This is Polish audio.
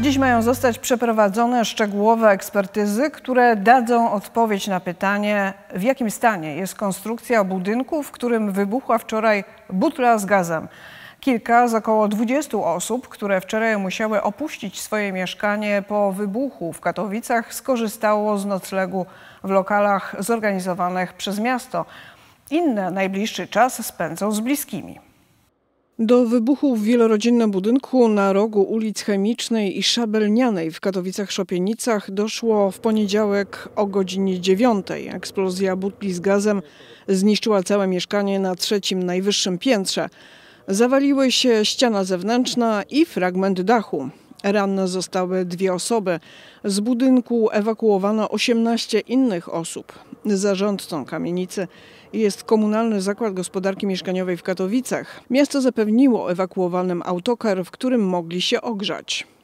Dziś mają zostać przeprowadzone szczegółowe ekspertyzy, które dadzą odpowiedź na pytanie, w jakim stanie jest konstrukcja budynku, w którym wybuchła wczoraj butla z gazem. Kilka z około 20 osób, które wczoraj musiały opuścić swoje mieszkanie po wybuchu w Katowicach, skorzystało z noclegu w lokalach zorganizowanych przez miasto. Inne najbliższy czas spędzą z bliskimi. Do wybuchu w wielorodzinnym budynku na rogu ulic Chemicznej i Szabelnianej w Katowicach-Szopienicach doszło w poniedziałek o godzinie 9. Eksplozja butli z gazem zniszczyła całe mieszkanie na trzecim najwyższym piętrze. Zawaliły się ściana zewnętrzna i fragment dachu. Ranne zostały dwie osoby. Z budynku ewakuowano 18 innych osób zarządcą kamienicy jest Komunalny Zakład Gospodarki Mieszkaniowej w Katowicach. Miasto zapewniło ewakuowanym autokar, w którym mogli się ogrzać.